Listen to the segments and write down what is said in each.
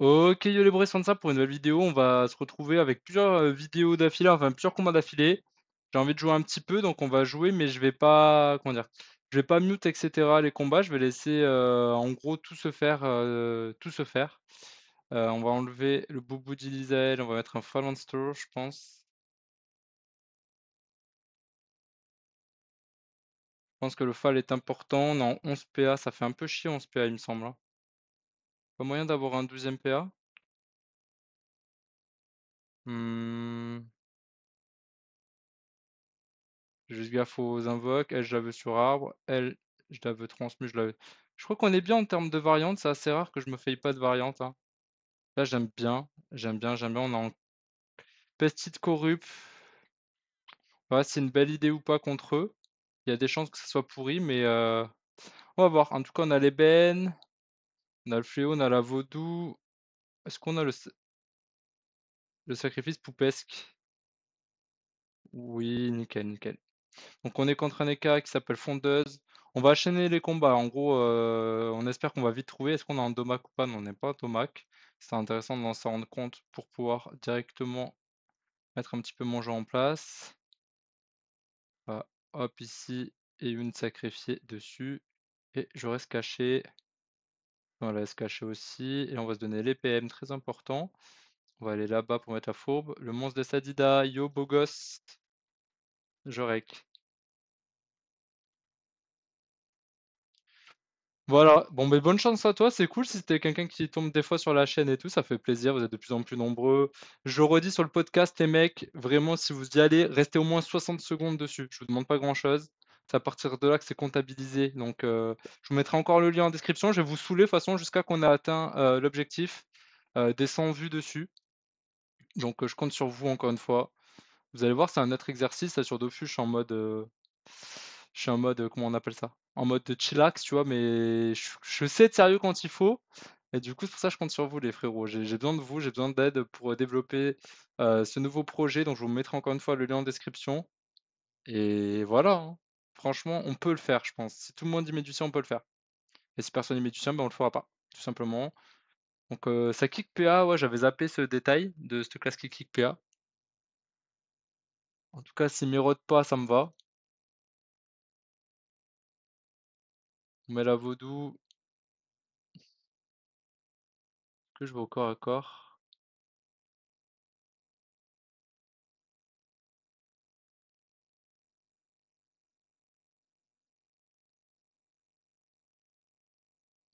Ok, yo les bros, de ça pour une nouvelle vidéo. On va se retrouver avec plusieurs euh, vidéos d'affilée, enfin plusieurs combats d'affilée. J'ai envie de jouer un petit peu, donc on va jouer, mais je vais pas, comment dire, je vais pas mute, etc. les combats. Je vais laisser euh, en gros tout se faire, euh, tout se faire. on va enlever le boubou d'Ilisael, on va mettre un Fallen Store, je pense. Je pense que le Fall est important. On 11 PA, ça fait un peu chier 11 PA, il me semble. Hein moyen d'avoir un deuxième PA? Mmh. Juste gaffe aux invoques. Elle, je la veux sur arbre. Elle, je la veux transmue. Je, la veux- je crois qu'on est bien en termes de variantes. C'est assez rare que je me faille pas de variantes. Hein. Là, j'aime bien. J'aime bien, j'aime bien. On a en... Pestite corrupte c'est une belle idée ou pas contre eux. Il y a des chances que ce soit pourri, mais euh, on va voir. En tout cas, on a l'ébène. On a le fléau, on a la vaudou. Est-ce qu'on a le, sacrifice poupesque Oui, nickel, nickel. Donc on est contre un EK qui s'appelle Fondeuse. On va enchaîner les combats. En gros, euh, on espère qu'on va vite trouver. Est-ce qu'on a un domac ou pas Non, on n'est pas un domac. C'est intéressant de s'en rendre compte pour pouvoir directement mettre un petit peu mon jeu en place. Bah, hop ici et une sacrifiée dessus. Et je reste caché. On va la se cacher aussi. Et on va se donner l'EPM, très important. On va aller là-bas pour mettre la fourbe. Le monstre de Sadida, yo, beau gosse. Jorek. Voilà, bon mais bonne chance à toi, c'est cool si c'était quelqu'un qui tombe des fois sur la chaîne et tout, ça fait plaisir, vous êtes de plus en plus nombreux. Je redis sur le podcast les mecs, vraiment si vous y allez, restez au moins 60 secondes dessus, je vous demande pas grand chose. C'est à partir de là que c'est comptabilisé. Donc, euh, je vous mettrai encore le lien en description. Je vais vous saouler de façon jusqu'à qu'on ait atteint euh, l'objectif euh, des 100 vues dessus. Donc, je compte sur vous encore une fois. Vous allez voir, c'est un autre exercice. Là, sur Dofu, je suis en mode. je suis en mode. Comment on appelle ça En mode de chillax, tu vois, mais je, sais être sérieux quand il faut. Et du coup, c'est pour ça que je compte sur vous, les frérots. J'ai besoin de vous, j'ai besoin d'aide pour développer ce nouveau projet. Donc, je vous mettrai encore une fois le lien en description. Et voilà. Hein. Franchement, on peut le faire, je pense. Si tout le monde y met on peut le faire. Et si personne n'y met du sien, ben, on le fera pas, tout simplement. Donc ça kick PA, ouais, j'avais zappé ce détail de cette classe qui kick PA. En tout cas, si Mirode pas, ça me va. On met la vaudou. Que je vais au corps à corps.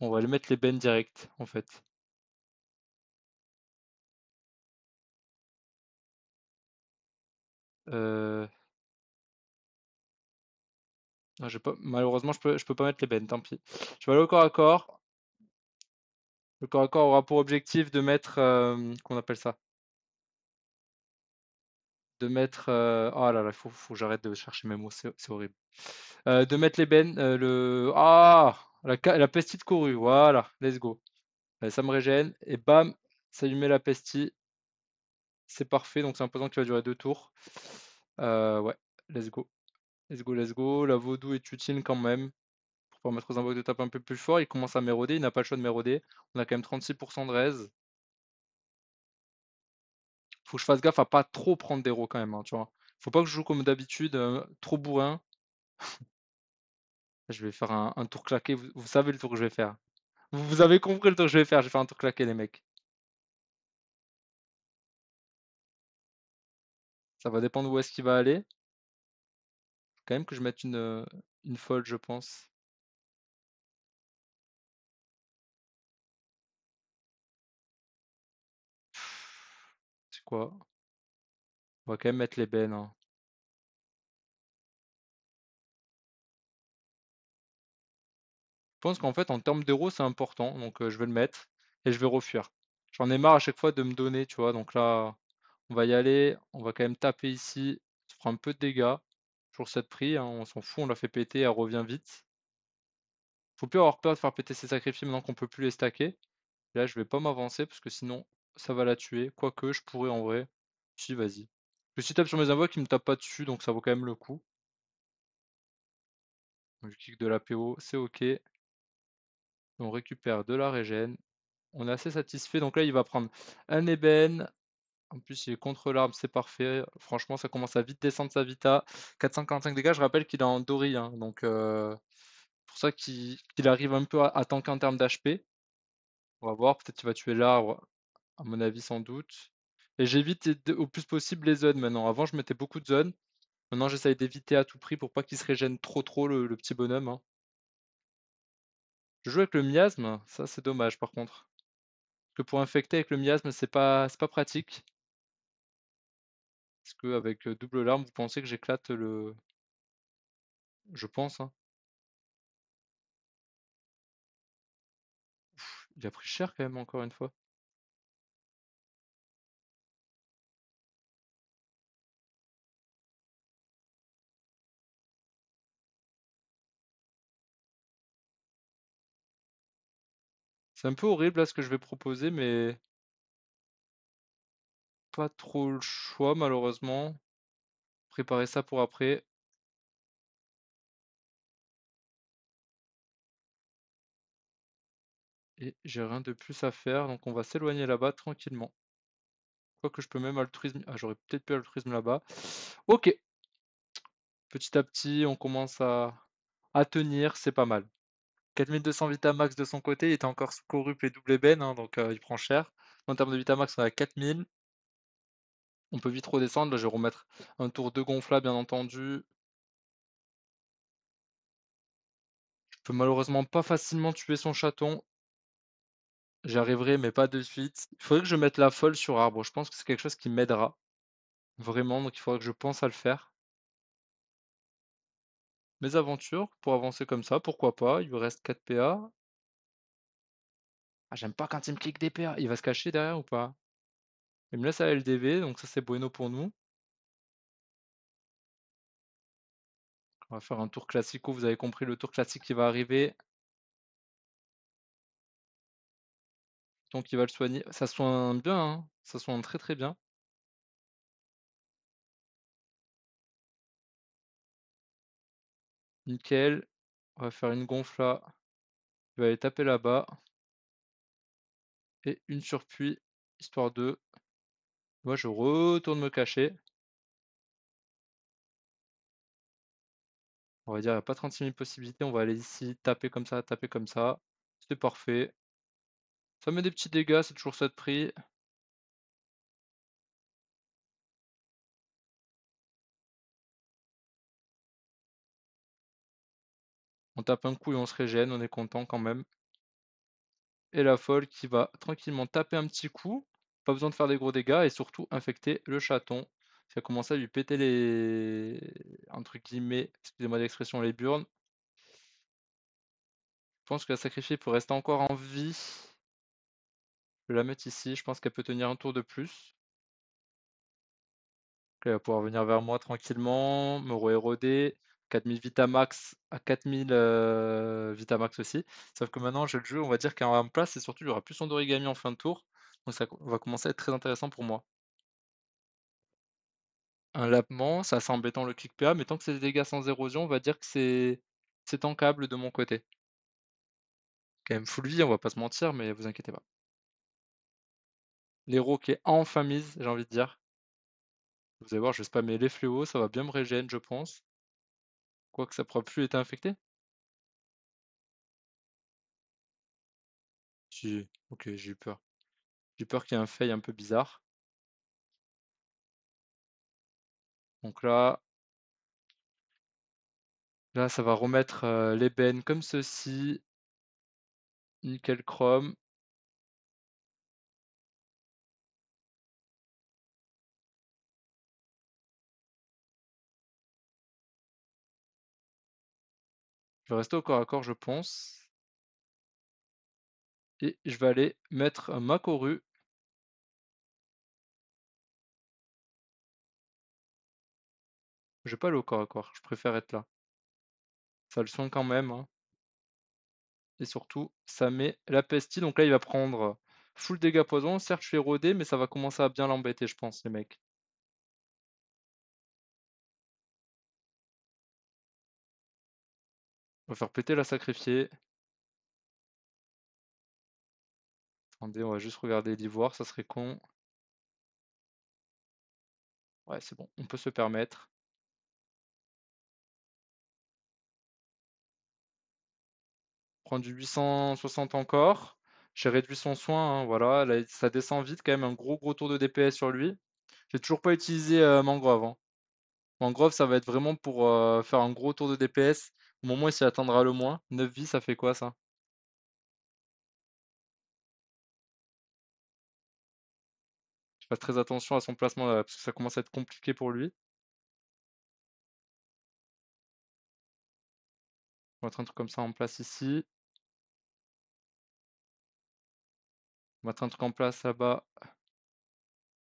On va aller mettre les bennes direct, en fait. Euh. Malheureusement, je peux, je peux pas mettre les bennes, tant pis. Je vais aller au corps à corps. Le corps à corps aura pour objectif de mettre. Euh, qu'on appelle ça De mettre. ah Oh là là, il faut que j'arrête de chercher mes mots, c'est horrible. de mettre les bennes. le... Ah la, la de courue, voilà, let's go. ça me régène, et bam, ça lui met la pestille. C'est parfait, donc c'est un poison qui va durer deux tours. Euh, ouais, let's go. Let's go, let's go. La vaudou est utile quand même. Pour permettre aux invoques de taper un peu plus fort, il commence à méroder, il n'a pas le choix de méroder. On a quand même 36% de raise. Faut que je fasse gaffe à pas trop prendre des rots quand même, hein, tu vois. Faut pas que je joue comme d'habitude, euh, trop bourrin. Je vais faire un, tour claqué. Vous, savez le tour que je vais faire. Vous, avez compris le tour que je vais faire. Je vais faire un tour claqué, les mecs. Ça va dépendre où est-ce qu'il va aller. quand même que je mette une, euh, une folle, je pense. C'est quoi On va quand même mettre les bennes. Hein. Je pense qu'en fait, en termes d'euros, c'est important. Donc, je vais le mettre et je vais refuir. J'en ai marre à chaque fois de me donner, tu vois. Donc là, on va y aller. On va quand même taper ici. Ça fera un peu de dégâts. pour cette prix. Hein, on s'en fout. On la fait péter. Elle revient vite. Faut plus avoir peur de faire péter ses sacrifices maintenant qu'on peut plus les stacker. Là, je vais pas m'avancer parce que sinon, ça va la tuer. Quoique, je pourrais en vrai. Si, vas-y. Je suis tape sur mes qui qui me tape pas dessus. Donc ça vaut quand même le coup. Je clique de la C'est OK. On récupère de la régène. On est assez satisfait. Donc là, il va prendre un ébène. En plus, il est contre l'arbre, c'est parfait. Franchement, ça commence à vite descendre sa vita. 445 dégâts, je rappelle qu'il est en Dory. Hein. donc, euh, pour ça qu'il arrive un peu à, temps tanker en termes d'HP. On va voir, peut-être qu'il va tuer l'arbre, à mon avis, sans doute. Et j'évite au plus possible les zones maintenant. Avant, je mettais beaucoup de zones. Maintenant, j'essaye d'éviter à tout prix pour pas qu'il se régène trop trop le, petit bonhomme. Hein. Je joue avec le miasme, ça c'est dommage par contre. Parce que pour infecter avec le miasme, c'est pas, pas pratique. Est-ce qu'avec euh, double larme, vous pensez que j'éclate le. Je pense, hein. il a pris cher quand même, encore une fois. C'est un peu horrible là ce que je vais proposer, mais pas trop le choix malheureusement. Préparer ça pour après. Et j'ai rien de plus à faire, donc on va s'éloigner là-bas tranquillement. Quoique je peux même altruisme. Ah, j'aurais peut-être pu altruisme là-bas. Ok. Petit à petit, on commence à tenir, c'est pas mal. 4200 Vitamax de son côté, il était encore sous Corup et double Ben, donc euh, il prend cher. En termes de Vitamax, on à 4000. On peut vite redescendre. Là, je vais remettre un tour de gonfla, bien entendu. Je peux malheureusement pas facilement tuer son chaton. J'y arriverai, mais pas de suite. Il faudrait que je mette la folle sur arbre. Je pense que c'est quelque chose qui m'aidera. Vraiment, donc il faudrait que je pense à le faire aventures, pour avancer comme ça, pourquoi pas, il reste 4 PA. Ah, j'aime pas quand il me clique des PA. Il va se cacher derrière ou pas? Il me laisse à LDV, donc ça c'est bueno pour nous. On va faire un tour classico, vous avez compris le tour classique qui va arriver. Donc il va le soigner. Ça soigne bien, hein, Ça soigne très très bien. Nickel. On va faire une gonfle là. je vais aller taper là-bas. Et une surpuis, histoire de. Moi, je retourne me cacher. On va dire, il n'y a pas 36 000 possibilités. On va aller ici, taper comme ça, taper comme ça. C'est parfait. Ça met des petits dégâts, c'est toujours ça de prix. On tape un coup et on se régène, on est content quand même. Et la folle qui va tranquillement taper un petit coup, pas besoin de faire des gros dégâts et surtout infecter le chaton. Ça commence à lui péter les. entre guillemets, excusez-moi d'expression, les burnes. Je pense que la sacrifier pour rester encore en vie. Je vais la mettre ici, je pense qu'elle peut tenir un tour de plus. Elle va pouvoir venir vers moi tranquillement, me re-éroder. 4000 Vitamax à 4000 euh, Vitamax aussi. Sauf que maintenant, j'ai le jeu, on va dire qu'en place, et surtout, il n'y aura plus son d'origami en fin de tour. Donc ça va commencer à être très intéressant pour moi. Un lapement, ça c'est embêtant le kick PA, mais tant que c'est des dégâts sans érosion, on va dire que c'est c'est tankable de mon côté. Quand même full vie, on va pas se mentir, mais vous inquiétez pas. L'héros qui est enfin mise, j'ai envie de dire. Vous allez voir, je spammer les fléaux, ça va bien me régénérer, je pense quoique ça pourra plus être infecté Si, ok, j'ai eu peur. J'ai peur qu'il y ait un fail un peu bizarre. Donc là, là ça va remettre l'ébène comme ceci. Nickel chrome. Je vais rester au corps à corps, je pense. Et je vais aller mettre ma Makoru. Je vais pas aller au corps à corps, je préfère être là. Ça le sonne quand même. Hein. Et surtout, ça met la pestille. Donc là, il va prendre full dégâts poison. Certes, je suis érodé, mais ça va commencer à bien l'embêter, je pense, les mecs. On va faire péter la sacrifiée. Attendez, on va juste regarder l'ivoire, ça serait con. Ouais, c'est bon, on peut se permettre. prend du 860 encore. J'ai réduit son soin, hein, voilà. ça descend vite quand même, un gros gros tour de DPS sur lui. J'ai toujours pas utilisé euh, Mangrove. Hein. Mangrove, ça va être vraiment pour euh, faire un gros tour de DPS au moment où il s'y attendra le moins, 9 vies, ça fait quoi ça? Je fasse très attention à son placement là, euh, parce que ça commence à être compliqué pour lui. On va mettre un truc comme ça en place ici. On va mettre un truc en place là-bas,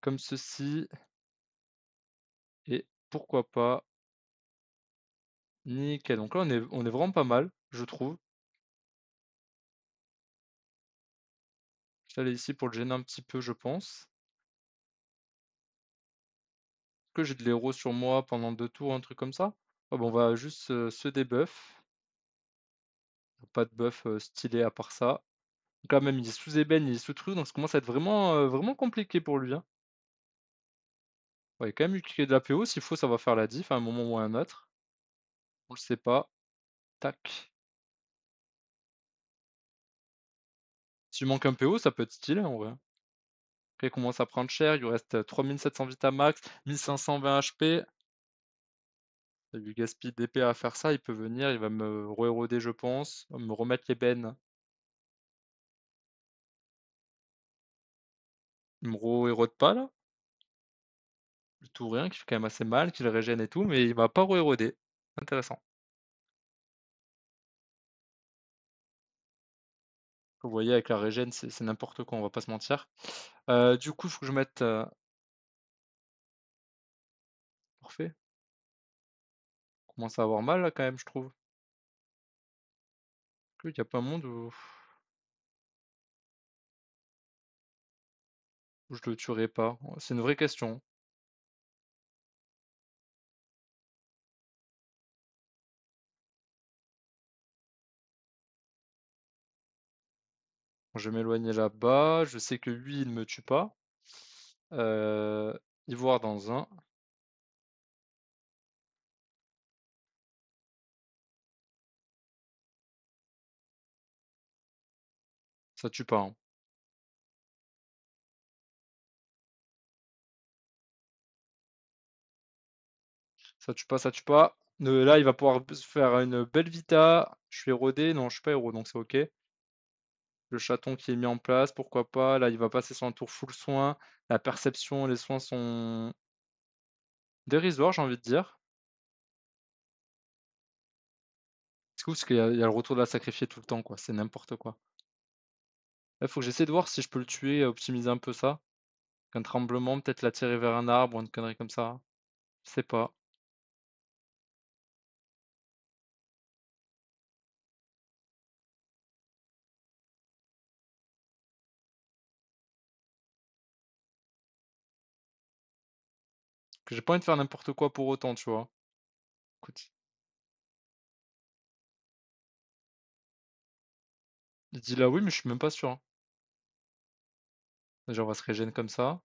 comme ceci. Et pourquoi pas Nickel. Donc là, on est, on est vraiment pas mal, je trouve. Je vais aller ici pour le gêner un petit peu, je pense. Est-ce que j'ai de l'héros sur moi pendant deux tours, un truc comme ça ah, On va juste euh, se débuff. Pas de buff euh, stylé à part ça. quand même, il est sous ébène, il est sous truc, donc ça commence à être vraiment, euh, vraiment compliqué pour lui. Hein. Ouais, il a quand même eu de la PO. S'il faut, ça va faire la diff à un moment ou à un autre. On le sait pas. Tac. Si tu manque un PO, ça peut être stylé en vrai. Après, commence à prendre cher. Il lui reste 3700 euh, Vita max, 1520 HP. a vu Gaspi d'épée à faire ça. Il peut venir, il va me re je pense. Me remettre les bennes. Il me re-érode pas là. Le rien. qui fait quand même assez mal, qui le régène et tout, mais il va pas re Intéressant. Vous voyez, avec la régène, c'est n'importe quoi, on va pas se mentir. Euh, du coup, il faut que je mette, euh Parfait. Parfait. Commence à avoir mal là, quand même, je trouve. Est-ce a pas un monde où je le tuerai pas? C'est une vraie question. Je vais m'éloigner là-bas. Je sais que lui, il ne me tue pas. Euh, Ivoire dans un. Ça tue pas. Hein. Ça tue pas, ça tue pas. Euh, là, il va pouvoir faire une belle vita. Je suis rodé. Non, je suis pas héros, donc c'est ok le chaton qui est mis en place, pourquoi pas. Là, il va passer son tour full soin. La perception, les soins sont dérisoires, j'ai envie de dire. C'est cool parce qu'il y, a le retour de la sacrifier tout le temps, quoi. C'est n'importe quoi. il faut que j'essaie de voir si je peux le tuer et optimiser un peu ça. Un tremblement, peut-être l'attirer vers un arbre ou une connerie comme ça. Je sais pas. que j'ai pas envie de faire n'importe quoi pour autant, tu vois. Il dit là oui, mais je suis même pas sûr. Déjà, on va se régénérer comme ça.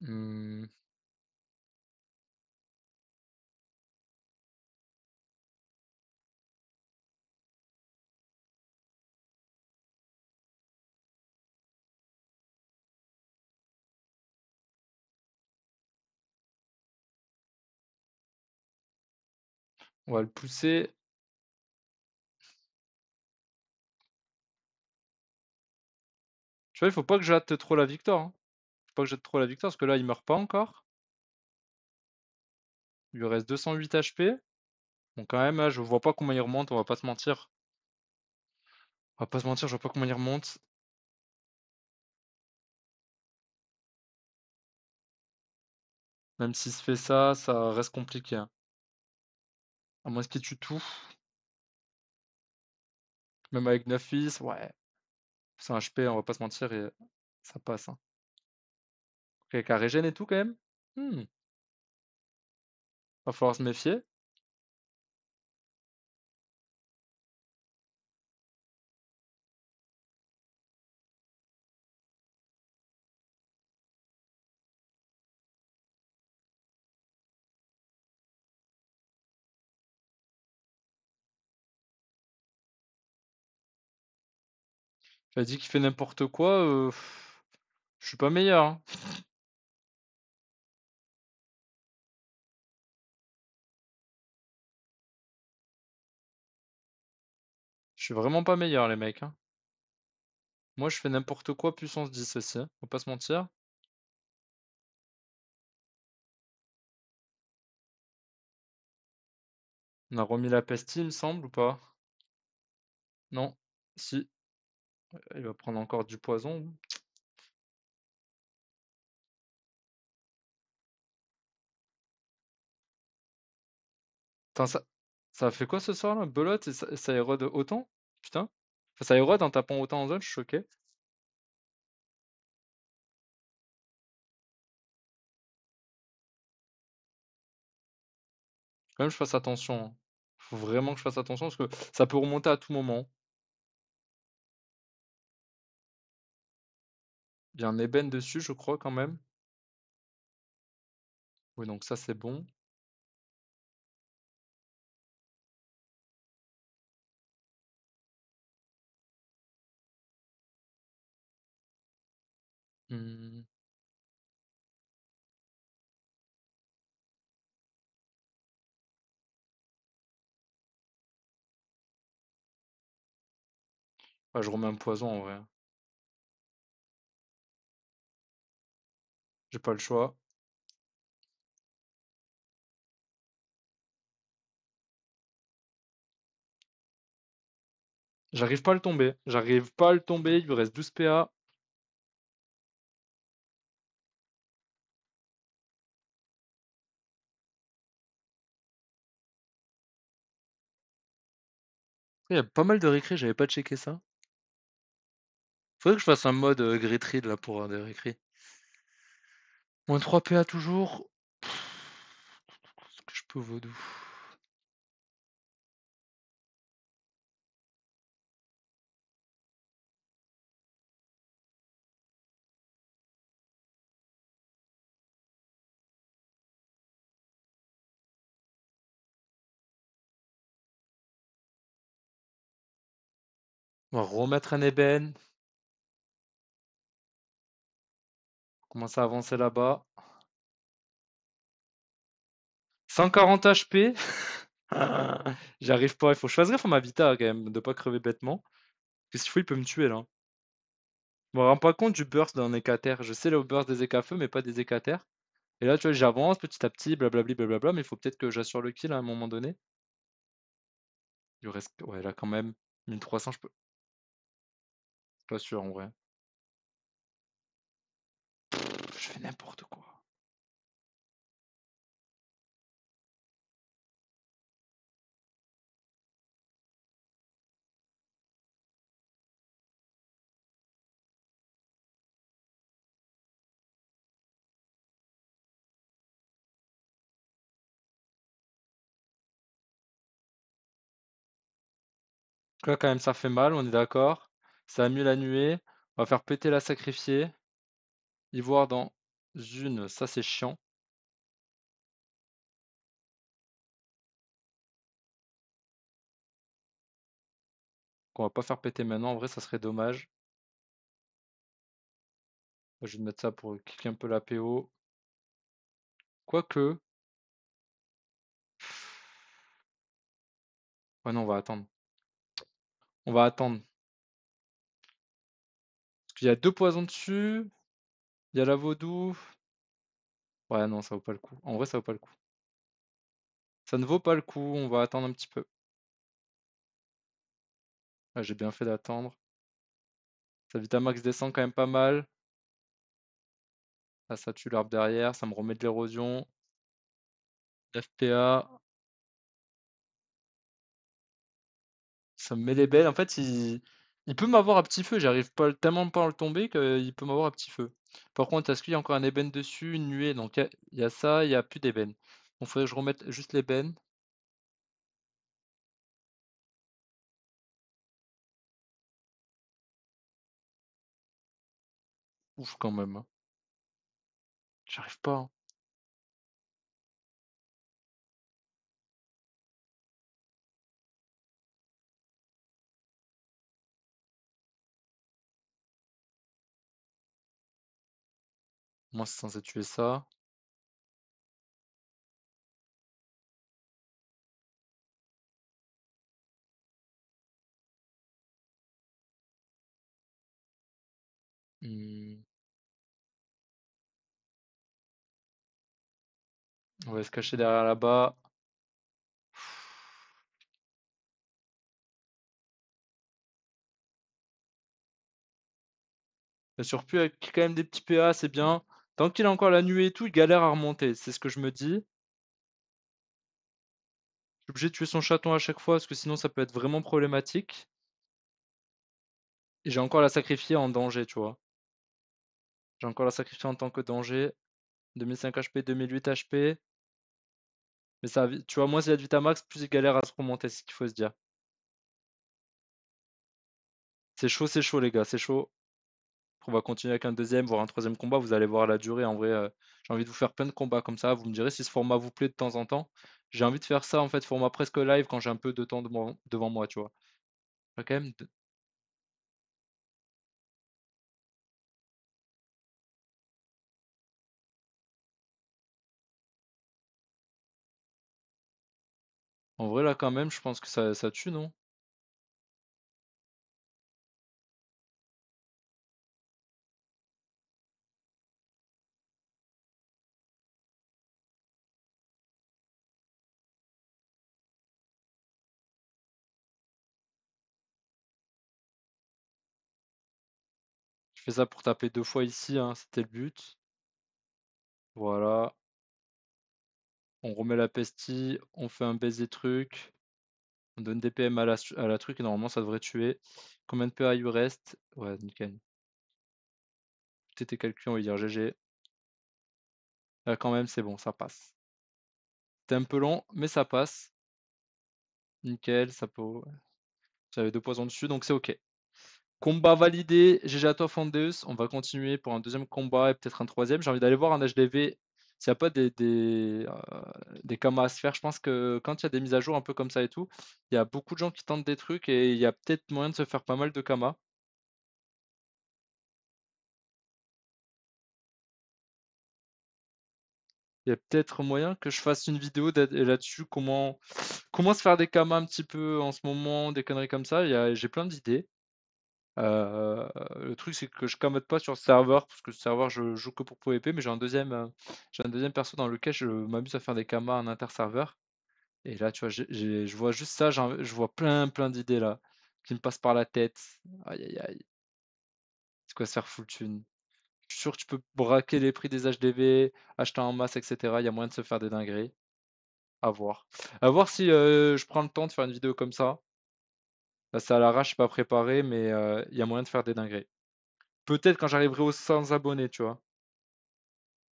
Mmh. On va le pousser. Tu vois, il faut pas que j'hâte trop la victoire. Hein. Faut pas que j'atte trop la victoire, parce que là, il meurt pas encore. Il lui reste 208 HP. Donc quand même, hein, je vois pas comment il remonte, on va pas se mentir. On va pas se mentir, je vois pas comment il remonte. Même s'il se fait ça, ça reste compliqué. Hein. À ah, moins qu'il tue tout. Même avec 9 fils, ouais. C'est un HP, on va pas se mentir, et ça passe. Hein. Avec régène et tout, quand même. Hmm. Va falloir se méfier. a dit qu'il fait n'importe quoi. Euh, je suis pas meilleur. Hein. Je suis vraiment pas meilleur, les mecs. Hein. Moi, je fais n'importe quoi, puissance 10 aussi. ne Faut pas se mentir. On a remis la pastille, il me semble, ou pas? Non. Si. Il va prendre encore du poison. ça, ça fait quoi ce soir là Belote, ça, érode autant Putain. ça érode en tapant autant en zone, je suis choqué. Quand même, je fasse attention. Hein. Faut vraiment que je fasse attention parce que ça peut remonter à tout moment. Il y a un ébène dessus, je crois, quand même. Oui, donc ça, c'est bon. Mmh. Ah, je remets un poison, en vrai. J'ai pas le choix. J'arrive pas à le tomber. J'arrive pas à le tomber. Il lui reste 12 PA. Il y a pas mal de récré, j'avais pas checké ça. Faudrait que je fasse un mode euh, là pour euh, des récré. Moins 3 PA toujours. ce que je peux vaudou. On va remettre un ébène. commence à avancer là-bas. 140 HP. J'arrive pas. Il faut choisir, je ma vita quand même, de pas crever bêtement. Parce que s'il faut, il peut me tuer là. Je me rends pas compte du burst d'un écater. Je sais le burst des écafeux, mais pas des écater. Et là, tu vois, j'avance petit à petit, blablabla, blablabla, mais il faut peut-être que j'assure le kill hein, à un moment donné. Il reste. Ouais, là quand même. 1300, je peux. Pas sûr en vrai. n'importe quoi. quand même, ça fait mal, on est d'accord. Ça a mieux la nuée. On va faire péter la sacrifiée. voir dans une ça c'est chiant. Qu'on va pas faire péter maintenant, en vrai ça serait dommage. Je vais mettre ça pour cliquer un peu la PO. Quoique. Ouais, non, on va attendre. On va attendre. Il y a deux poisons dessus. Il y a la vaudou. Ouais, non, ça vaut pas le coup. En vrai, ça vaut pas le coup. Ça ne vaut pas le coup. On va attendre un petit peu. Ah, j'ai bien fait d'attendre. Sa Vitamax descend quand même pas mal. Là, ah, ça tue l'arbre derrière. Ça me remet de l'érosion. FPA. Ça me met les belles. En fait, il il peut m'avoir à petit feu, j'arrive pas, tellement pas à le tomber qu'il euh, peut m'avoir à petit feu. Par contre, est-ce qu'il y a encore un ébène dessus, une nuée? Donc il y, a ça, il n'y a plus d'ébène. il faudrait que je remette juste l'ébène. Ouf quand même. Hein. J'arrive pas. Hein. Comment c'est censé tuer ça? Mmh. On va se cacher derrière là-bas. la surpu avec quand même des petits PA, c'est bien. Tant qu'il a encore la nuée et tout, il galère à remonter. C'est ce que je me dis. Je suis obligé de tuer son chaton à chaque fois parce que sinon ça peut être vraiment problématique. Et j'ai encore la sacrifier en danger, tu vois. J'ai encore la sacrifier en tant que danger. 2005 HP, 2008 HP. Mais ça, tu vois, moins il a de Vitamax, plus il galère à se remonter, c'est ce qu'il faut se dire. C'est chaud, c'est chaud, les gars, c'est chaud on va continuer avec un deuxième, voire un troisième combat. Vous allez voir la durée. En vrai, euh, j'ai envie de vous faire plein de combats comme ça. Vous me direz si ce format vous plaît de temps en temps. J'ai envie de faire ça en fait, format presque live quand j'ai un peu de temps devant moi, tu vois. En vrai, là, quand même, je pense que ça tue, non? fais ça pour taper deux fois ici, hein, c'était le but. Voilà. On remet la pestille, on fait un baiser truc. On donne des PM à la, à la truc et normalement ça devrait tuer. Combien de PA il reste Ouais, nickel. Tout était calculé, on va dire GG. Là ah, quand même, c'est bon, ça passe. C'était un peu long, mais ça passe. Nickel, ça peut. J'avais deux poisons dessus, donc c'est ok. Combat validé, toi Fandeus. On va continuer pour un deuxième combat et peut-être un troisième. J'ai envie d'aller voir un HDV. S'il n'y a pas des, des, euh, camas à se faire, je pense que quand il y a des mises à jour un peu comme ça et tout, il y a beaucoup de gens qui tentent des trucs et il y a peut-être moyen de se faire pas mal de camas. il y a peut-être moyen que je fasse une vidéo là-dessus, comment, comment se faire des camas un petit peu en ce moment, des conneries comme ça. J'ai plein d'idées. Euh, le truc, c'est que je camote pas sur le serveur, parce que le serveur, je joue que pour PvP, mais j'ai un deuxième, euh, j'ai un deuxième perso dans lequel je m'amuse à faire des camas en inter-serveur. Et là, tu vois, je vois juste ça, je vois plein, plein d'idées là, qui me passent par la tête. Aïe, aïe, aïe. C'est quoi se faire full tune Je suis sûr que tu peux braquer les prix des HDV, acheter en masse, etc. Il y a moyen de se faire des dingueries. À voir. À voir si euh, je prends le temps de faire une vidéo comme ça. Là, c'est à l'arrache, je suis pas préparé, mais il y a moyen de faire des dingueries. Peut-être quand j'arriverai aux 100 abonnés, tu vois.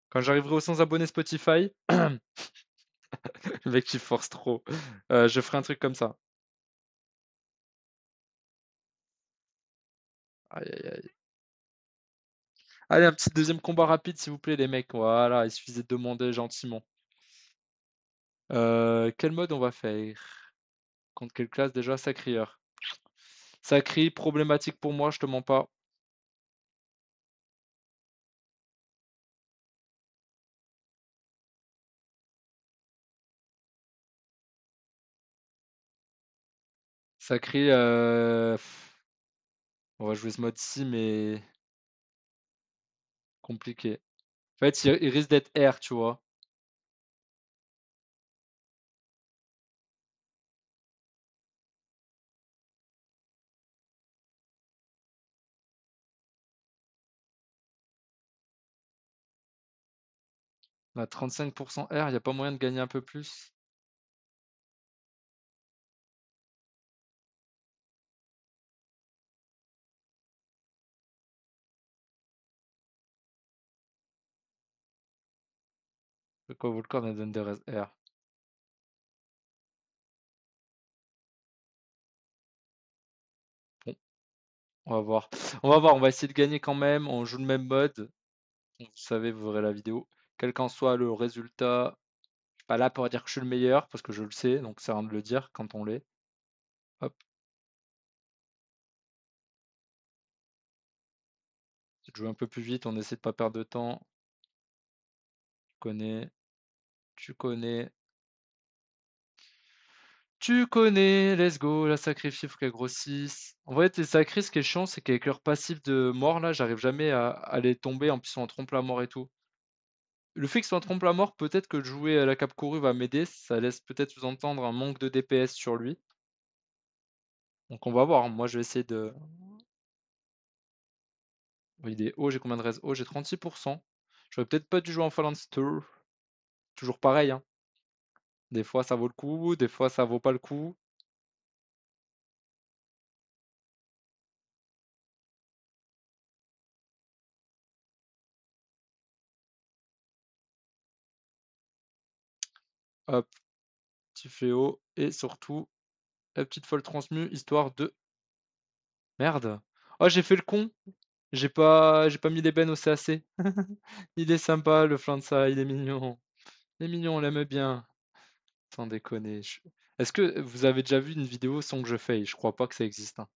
Quand j'arriverai aux 100 abonnés Spotify, le mec qui force trop, je ferai un truc comme ça. Aïe, aïe, aïe. Allez, un petit deuxième combat rapide, s'il vous plaît, les mecs. Voilà, il suffisait de demander gentiment. quel mode on va faire Contre quelle classe déjà Sacrieur. Ça problématique pour moi, je te mens pas. Ça crie. Euh, on va jouer ce mode-ci, mais compliqué. En fait, il risque d'être R, tu vois. Bah, on 35% R, il n'y a pas moyen de gagner un peu plus quoi le R Bon. On va voir. On va voir, on va essayer de gagner quand même. On joue le même mode. Vous savez, vous verrez la vidéo quel qu'en soit le résultat, je suis pas là pour dire que je suis le meilleur, parce que je le sais, donc c'est rien de le dire quand on l'est. Hop. je joue un peu plus vite, on essaie de pas perdre de temps. Tu connais, tu connais. Tu connais, let's go, la sacrifice, faut qu'elle grossisse. En vrai, tes sacré, ce qui est chiant, c'est qu'avec leur passif de mort, là, j'arrive jamais à, aller tomber en plus en trompe la mort et tout. Le fait que soit trompe la mort, peut-être que jouer à la cape courue va m'aider. Ça laisse peut-être vous entendre un manque de DPS sur lui. Donc on va voir. Moi je vais essayer de. Il est haut, j'ai combien de res haut oh, J'ai 36%. J'aurais peut-être pas dû jouer en tour Toujours pareil. Hein. Des fois ça vaut le coup, des fois ça vaut pas le coup. Hop, petit fléau. Et surtout, la petite folle transmue, histoire de. Merde. Oh, j'ai fait le con. J'ai pas, j'ai pas mis l'ébène au CAC. il est sympa, le flan de ça. Il est mignon. Il est mignon, on l'aime bien. Sans déconner. Est-ce que vous avez déjà vu une vidéo sans que je faille Je crois pas que ça existe. Hein.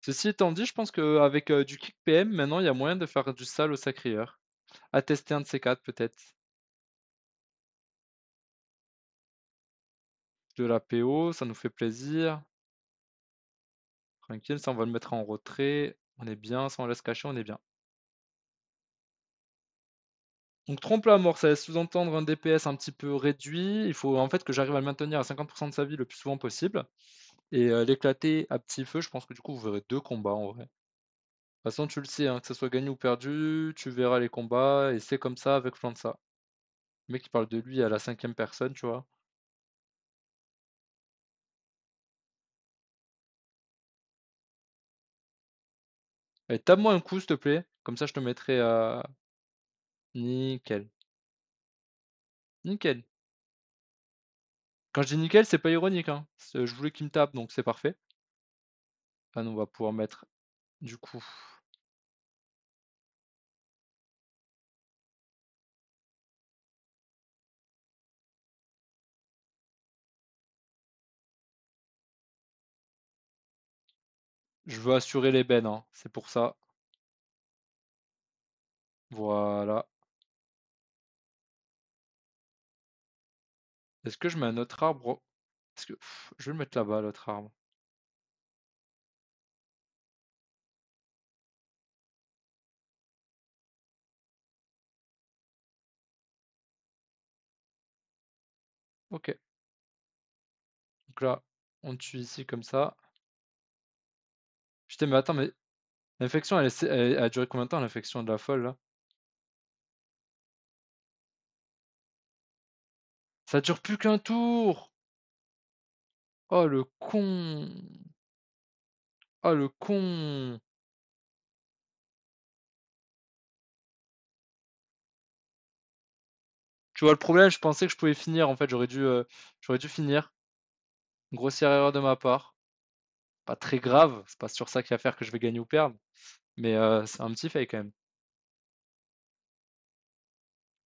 Ceci étant dit, je pense qu'avec avec euh, du kick PM, maintenant, il y a moyen de faire du sale au sacrieur. À tester un de ces quatre, peut-être. de la PO, ça nous fait plaisir. Tranquille, ça on va le mettre en retrait. On est bien, ça on laisse cacher, on est bien. Donc trompe la mort, ça laisse sous-entendre un DPS un petit peu réduit. Il faut en fait que j'arrive à le maintenir à 50% de sa vie le plus souvent possible. Et euh, l'éclater à petit feu, je pense que du coup vous verrez deux combats en vrai. De toute façon, tu le sais, hein, que ce soit gagné ou perdu, tu verras les combats et c'est comme ça avec Flansa. Le mec qui parle de lui à la cinquième personne, tu vois. tape-moi un coup, s'il te plaît. Comme ça, je te mettrai. à... Euh, nickel. Nickel. Quand je dis nickel, c'est pas ironique. Hein. Je voulais qu'il me tape, donc c'est parfait. Ah, on va pouvoir mettre du coup Je veux assurer les bennes, hein, c'est pour ça. Voilà. Est-ce que je mets un autre arbre que je vais le mettre là-bas, l'autre arbre. Ok. Donc là, on tue ici comme ça. Putain, mais attends, mais l'infection, elle, a duré combien de temps l'infection de la folle là? Ça dure plus qu'un tour! Oh le con! Oh le con! Tu vois le problème, je pensais que je pouvais finir en fait, j'aurais dû, euh, j'aurais dû finir. Grossière erreur de ma part pas très grave. C'est pas sur ça qu'il y à faire que je vais gagner ou perdre. Mais c'est un petit fail quand même.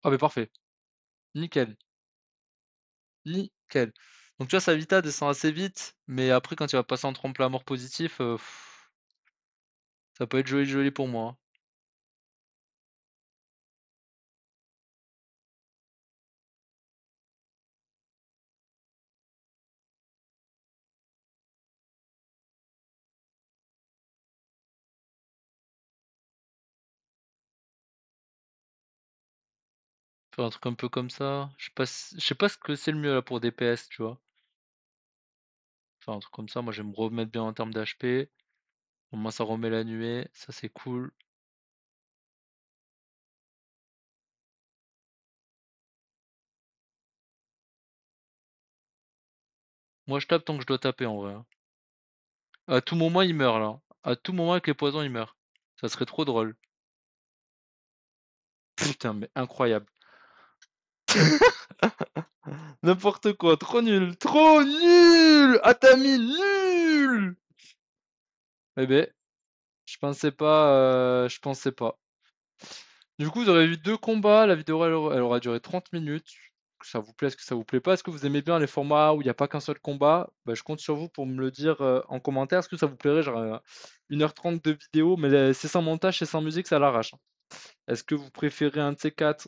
Oh, mais parfait. Nickel. Nickel. Donc tu vois, Savita descend assez vite, mais après, quand il va passer en trompe à mort positif, ça peut être joli, joli pour moi. Hein. un truc un peu comme ça. Je sais pas, je sais pas ce que c'est le mieux là pour DPS, tu vois. Enfin, un truc comme ça, moi je me remettre bien en termes d'HP. Au moins ça remet la nuée, ça c'est cool. Moi je tape tant que je dois taper en vrai. Hein. À tout moment il meurt là. À tout moment avec les poisons il meurt. Ça serait trop drôle. Putain mais incroyable. N'importe quoi, trop nul, trop nul Atami, nul Eh ben, je pensais pas, euh, je pensais pas. Du coup, vous aurez eu deux combats, la vidéo elle, aura duré 30 minutes. ça vous plaît, est-ce que ça vous plaît pas Est-ce que vous aimez bien les formats où il n'y a pas qu'un seul combat bah, Je compte sur vous pour me le dire euh, en commentaire. Est-ce que ça vous plairait Genre 1h30 euh, de vidéo, mais c'est sans montage, c'est sans musique, ça l'arrache. Est-ce que vous préférez un T4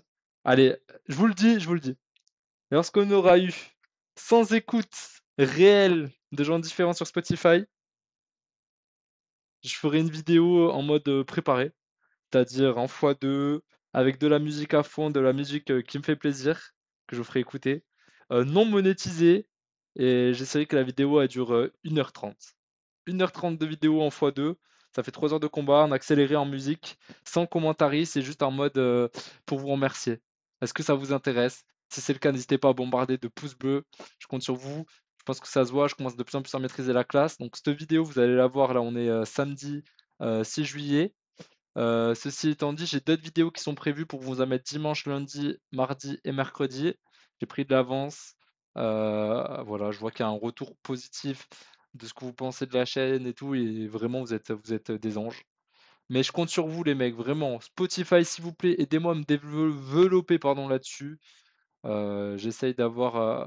Allez, je vous le dis, je vous le dis. Lorsqu'on aura eu 100 écoutes réelles de gens différents sur Spotify, je ferai une vidéo en mode euh, préparé, c'est-à-dire en x2, avec de la musique à fond, de la musique euh, qui me fait plaisir, que je vous ferai écouter, euh, non monétisée, et j'essaierai que la vidéo dure 1h30. 1h30 de vidéo en x2, ça fait 3 heures de combat, en accéléré en musique, sans commentaire c'est juste en mode pour vous remercier. Est-ce que ça vous intéresse Si c'est le cas, n'hésitez pas à bombarder de pouces bleus. Je compte sur vous. Je pense que ça se voit. Je commence de plus en plus à maîtriser la classe. Donc, cette vidéo, vous allez la voir. Là, on est euh, samedi 6 euh, juillet. Euh, ceci étant dit, j'ai d'autres vidéos qui sont prévues pour vous en mettre dimanche, lundi, mardi et mercredi. J'ai pris de l'avance. voilà, je vois qu'il y a un retour positif de ce que vous pensez de la chaîne et tout. Et vraiment, vous êtes, vous êtes des anges. Mais je compte sur vous, les mecs, vraiment. Spotify, s'il vous plaît, aidez-moi à me développer pardon, là-dessus. Euh, j'essaye d'avoir euh,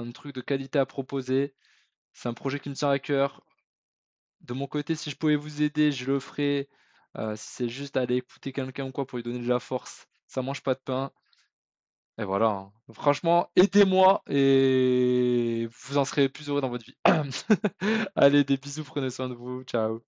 un truc de qualité à proposer. C'est un projet qui me tient à cœur. De mon côté, si je pouvais vous aider, je le ferais. Euh, si c'est juste aller écouter quelqu'un ou quoi pour lui donner de la force, ça mange pas de pain. Et voilà. Hein. Franchement, aidez-moi et vous en serez plus heureux dans votre vie. Allez, des bisous, prenez soin de vous. Ciao.